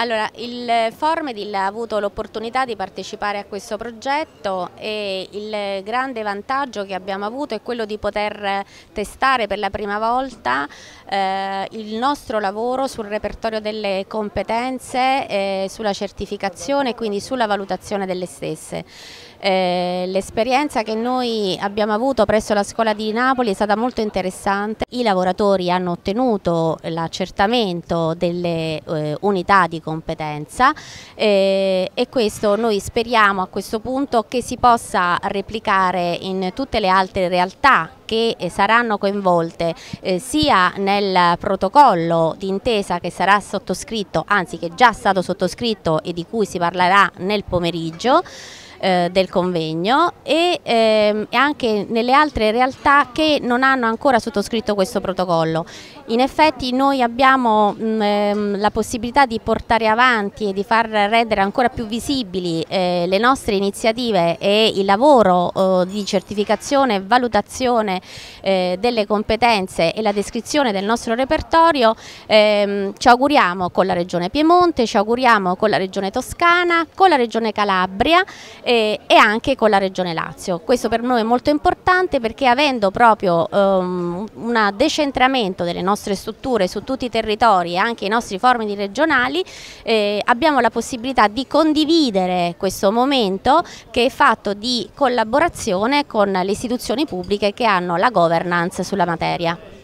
Allora, il Formedil ha avuto l'opportunità di partecipare a questo progetto e il grande vantaggio che abbiamo avuto è quello di poter testare per la prima volta eh, il nostro lavoro sul repertorio delle competenze, eh, sulla certificazione e quindi sulla valutazione delle stesse. Eh, l'esperienza che noi abbiamo avuto presso la scuola di Napoli è stata molto interessante, i lavoratori hanno ottenuto l'accertamento delle eh, unità di competenza eh, e questo noi speriamo a questo punto che si possa replicare in tutte le altre realtà che eh, saranno coinvolte eh, sia nel protocollo d'intesa che sarà sottoscritto, anzi che è già stato sottoscritto e di cui si parlerà nel pomeriggio, eh, del convegno e ehm, anche nelle altre realtà che non hanno ancora sottoscritto questo protocollo. In effetti noi abbiamo mh, mm, ehm, la possibilità di portare avanti e di far rendere ancora più visibili eh, le nostre iniziative e il lavoro eh, di certificazione e valutazione eh, delle competenze e la descrizione del nostro repertorio ehm, ci auguriamo con la Regione Piemonte, ci auguriamo con la Regione Toscana, con la Regione Calabria e, e, anche con la Regione Lazio. Questo per noi è molto importante perché avendo proprio um, un decentramento delle nostre strutture su tutti i territori e anche i nostri forum regionali eh, abbiamo la possibilità di condividere questo momento che è fatto di collaborazione con le istituzioni pubbliche che hanno la governance sulla materia.